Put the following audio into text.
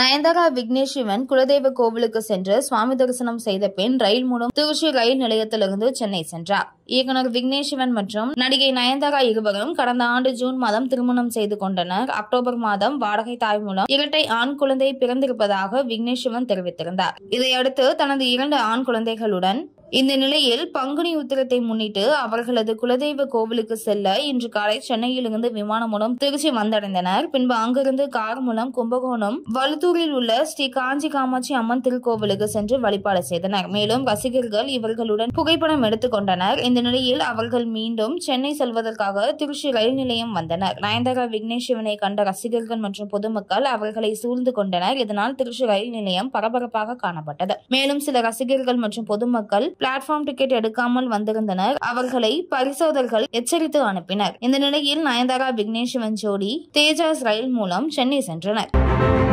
நயன்தாரா விக்னேஷ் சிவன் குலதெய்வ கோவிலுக்கு சென்று சுவாமி தரிசனம் செய்த பின் ரயில் மூலம் திருச்சி ரயில் நிலையத்திலிருந்து சென்னை சென்றார் இயக்குனர் விக்னேஷ் சிவன் மற்றும் நடிகை நயன்தாரா இருவரும் கடந்த ஆண்டு ஜூன் மாதம் திருமணம் செய்து கொண்டனர் அக்டோபர் மாதம் வாடகை தாய் மூலம் இரட்டை ஆண் குழந்தை பிறந்திருப்பதாக விக்னேஷ் சிவன் தெரிவித்திருந்தார் இதையடுத்து தனது இரண்டு ஆண் குழந்தைகளுடன் இந்த நிலையில் பங்குனி உத்திரத்தை முன்னிட்டு அவர்களது குலதெய்வ கோவிலுக்கு செல்ல இன்று காலை சென்னையிலிருந்து விமானம் மூலம் திருச்சி வந்தடைந்தனர் பின்பு அங்கிருந்து கார் மூலம் கும்பகோணம் வலுத்தூரில் உள்ள ஸ்ரீ காஞ்சி காமாட்சி அம்மன் திருக்கோவிலுக்கு சென்று வழிபாடு செய்தனர் மேலும் ரசிகர்கள் இவர்களுடன் புகைப்படம் எடுத்துக்கொண்டனர் இந்த நிலையில் அவர்கள் மீண்டும் சென்னை செல்வதற்காக திருச்சி ரயில் நிலையம் வந்தனர் நயன்தாரா விக்னேஷ் சிவனை கண்ட ரசிகர்கள் மற்றும் பொதுமக்கள் அவர்களை சூழ்ந்து கொண்டனர் இதனால் திருச்சி ரயில் நிலையம் பரபரப்பாக காணப்பட்டது மேலும் சில ரசிகர்கள் மற்றும் பொதுமக்கள் பிளாட்ஃபார்ம் டிக்கெட் எடுக்காமல் வந்திருந்தனர் அவர்களை பரிசோதகர்கள் எச்சரித்து அனுப்பினர் இந்த நிலையில் நயன்தாரா விக்னேஷ் சிவன் ஜோடி தேஜாஸ் ரயில் மூலம் சென்னை சென்றனர்